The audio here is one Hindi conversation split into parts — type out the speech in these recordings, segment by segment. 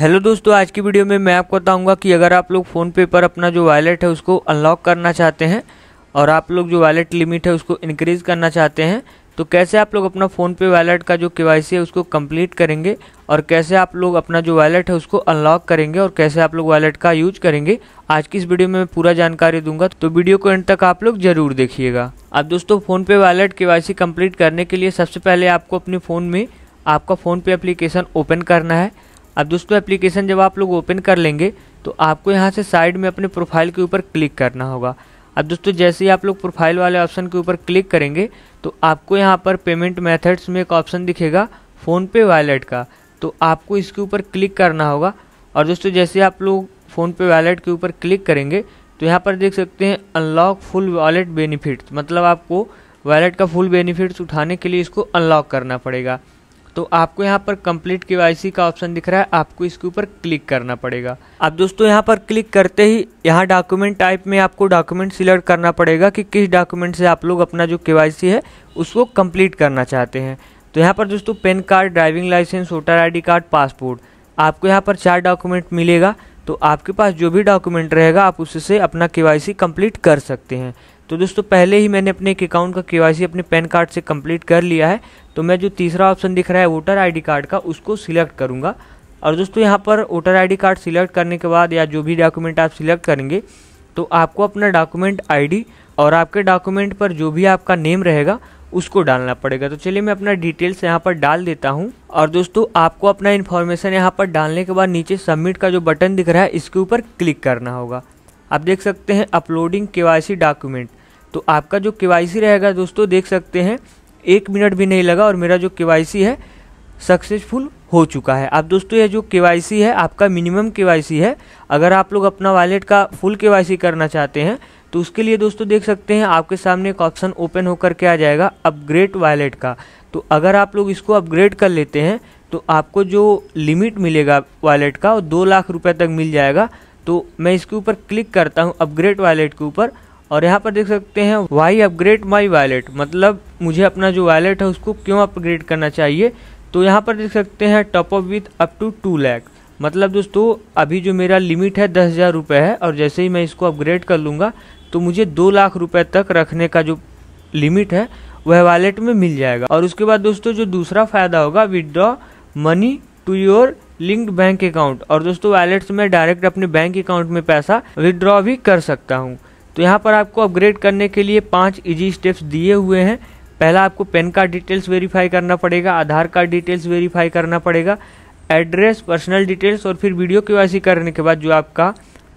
हेलो दोस्तों आज की वीडियो में मैं आपको बताऊंगा कि अगर आप लोग फ़ोन पे पर अपना जो वॉलेट है उसको अनलॉक करना चाहते हैं और आप लोग जो वॉलेट लिमिट है उसको इंक्रीज़ करना चाहते हैं तो कैसे आप लोग अपना फ़ोन पे वॉलेट का जो के है उसको कंप्लीट करेंगे और कैसे आप लोग अपना जो वॉलेट है उसको अनलॉक करेंगे और कैसे आप लोग वॉलेट का यूज करेंगे आज की इस वीडियो में मैं पूरा जानकारी दूंगा तो वीडियो को एंड तक आप लोग ज़रूर देखिएगा अब दोस्तों फ़ोन पे वॉलेट के वाई करने के लिए सबसे पहले आपको अपने फ़ोन में आपका फ़ोन पे एप्लीकेशन ओपन करना है अब दोस्तों एप्लीकेशन जब आप लोग ओपन कर लेंगे तो आपको यहाँ से साइड में अपने प्रोफाइल के ऊपर क्लिक करना होगा अब दोस्तों जैसे ही आप लोग प्रोफाइल वाले ऑप्शन के ऊपर क्लिक करेंगे तो आपको यहाँ पर पेमेंट मेथड्स में एक ऑप्शन दिखेगा फ़ोनपे वैलेट का तो आपको इसके ऊपर क्लिक करना होगा और दोस्तों जैसे आप लोग फ़ोनपे वैलेट के ऊपर क्लिक करेंगे तो यहाँ पर देख सकते हैं अनलॉक फुल वॉलेट बेनिफिट्स मतलब आपको वैलेट का फुल बेनिफिट्स उठाने के लिए इसको अनलॉक करना पड़ेगा तो आपको यहाँ पर कंप्लीट के का ऑप्शन दिख रहा है आपको इसके ऊपर क्लिक करना पड़ेगा अब दोस्तों यहाँ पर क्लिक करते ही यहाँ डॉक्यूमेंट टाइप में आपको डॉक्यूमेंट सिलेक्ट करना पड़ेगा कि किस डॉक्यूमेंट से आप लोग अपना जो के है उसको कंप्लीट करना चाहते हैं तो यहाँ पर दोस्तों PAN card driving licence voter I card passport आपको यहाँ पर चार डॉक्यूमेंट मिलेगा तो आपके पास जो भी डॉक्यूमेंट रहेगा आप उससे अपना के कंप्लीट कर सकते हैं तो दोस्तों पहले ही मैंने अपने एक अकाउंट का के अपने पैन कार्ड से कंप्लीट कर लिया है तो मैं जो तीसरा ऑप्शन दिख रहा है वोटर आईडी कार्ड का उसको सिलेक्ट करूँगा और दोस्तों यहाँ पर वोटर आईडी कार्ड सिलेक्ट करने के बाद या जो भी डॉक्यूमेंट आप सिलेक्ट करेंगे तो आपको अपना डॉक्यूमेंट आई और आपके डॉक्यूमेंट पर जो भी आपका नेम रहेगा उसको डालना पड़ेगा तो चलिए मैं अपना डिटेल्स यहाँ पर डाल देता हूँ और दोस्तों आपको अपना इन्फॉर्मेशन यहाँ पर डालने के बाद नीचे सबमिट का जो बटन दिख रहा है इसके ऊपर क्लिक करना होगा आप देख सकते हैं अपलोडिंग केवाईसी डॉक्यूमेंट तो आपका जो के रहेगा दोस्तों देख सकते हैं एक मिनट भी नहीं लगा और मेरा जो के है सक्सेसफुल हो चुका है आप दोस्तों ये जो के है आपका मिनिमम के है अगर आप लोग अपना वॉलेट का फुल के करना चाहते हैं तो उसके लिए दोस्तों देख सकते हैं आपके सामने एक ऑप्शन ओपन होकर के आ जाएगा अपग्रेड वॉलेट का तो अगर आप लोग इसको अपग्रेड कर लेते हैं तो आपको जो लिमिट मिलेगा वॉलेट का वो दो लाख रुपये तक मिल जाएगा तो मैं इसके ऊपर क्लिक करता हूँ अपग्रेड वॉलेट के ऊपर और यहाँ पर देख सकते हैं वाई अपग्रेड माई वैलेट मतलब मुझे अपना जो वैलेट है उसको क्यों अपग्रेड करना चाहिए तो यहाँ पर देख सकते हैं top up with up to two lakh मतलब दोस्तों अभी जो मेरा लिमिट है दस हज़ार रुपये है और जैसे ही मैं इसको अपग्रेड कर लूँगा तो मुझे दो लाख रुपये तक रखने का जो लिमिट है वह वैलेट में मिल जाएगा और उसके बाद दोस्तों जो दूसरा फ़ायदा होगा withdraw money to your linked bank account और दोस्तों वैलेट्स में डायरेक्ट अपने बैंक अकाउंट में पैसा विदड्रॉ भी कर सकता हूँ तो यहाँ पर आपको अपग्रेड करने के लिए पाँच ईजी स्टेप्स दिए हुए हैं पहला आपको पेन कार्ड डिटेल्स वेरीफाई करना पड़ेगा आधार कार्ड डिटेल्स वेरीफाई करना पड़ेगा एड्रेस पर्सनल डिटेल्स और फिर वीडियो के करने के बाद जो आपका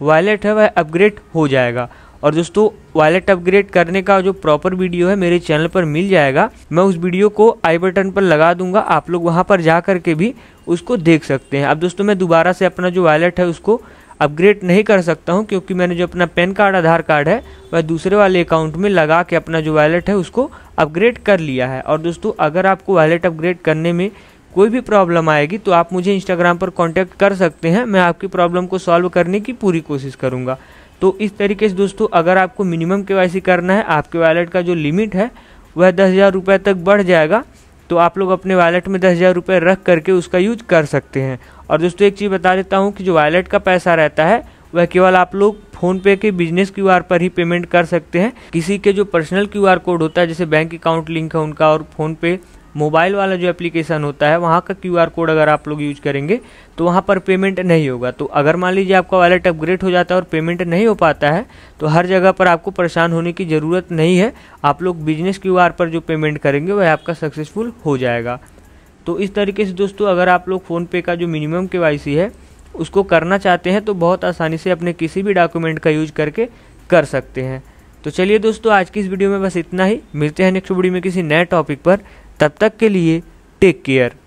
वॉलेट है वह अपग्रेड हो जाएगा और दोस्तों वॉलेट अपग्रेड करने का जो प्रॉपर वीडियो है मेरे चैनल पर मिल जाएगा मैं उस वीडियो को आई बटन पर लगा दूंगा आप लोग वहां पर जा कर के भी उसको देख सकते हैं अब दोस्तों मैं दोबारा से अपना जो वॉलेट है उसको अपग्रेड नहीं कर सकता हूँ क्योंकि मैंने जो अपना पैन कार्ड आधार कार्ड है वह दूसरे वाले अकाउंट में लगा के अपना जो वैलेट है उसको अपग्रेड कर लिया है और दोस्तों अगर आपको वैलेट अपग्रेड करने में कोई भी प्रॉब्लम आएगी तो आप मुझे इंस्टाग्राम पर कांटेक्ट कर सकते हैं मैं आपकी प्रॉब्लम को सॉल्व करने की पूरी कोशिश करूँगा तो इस तरीके से दोस्तों अगर आपको मिनिमम के करना है आपके वैलेट का जो लिमिट है वह दस हज़ार रुपये तक बढ़ जाएगा तो आप लोग अपने वैलेट में दस हज़ार रुपये रख करके उसका यूज कर सकते हैं और दोस्तों एक चीज़ बता देता हूँ कि जो वॉलेट का पैसा रहता है वह केवल आप लोग फोन पे के बिजनेस क्यू पर ही पेमेंट कर सकते हैं किसी के जो पर्सनल क्यू कोड होता है जैसे बैंक अकाउंट लिंक है उनका और फोन पे मोबाइल वाला जो एप्लीकेशन होता है वहाँ का क्यू कोड अगर आप लोग यूज करेंगे तो वहाँ पर पेमेंट नहीं होगा तो अगर मान लीजिए आपका वॉलेट अपग्रेड हो जाता है और पेमेंट नहीं हो पाता है तो हर जगह पर आपको परेशान होने की ज़रूरत नहीं है आप लोग बिजनेस क्यू पर जो पेमेंट करेंगे वह आपका सक्सेसफुल हो जाएगा तो इस तरीके से दोस्तों अगर आप लोग फ़ोनपे का जो मिनिमम के है उसको करना चाहते हैं तो बहुत आसानी से अपने किसी भी डॉक्यूमेंट का यूज करके कर सकते हैं तो चलिए दोस्तों आज की इस वीडियो में बस इतना ही मिलते हैं नेक्स्ट वीडियो में किसी नए टॉपिक पर तब तक के लिए टेक केयर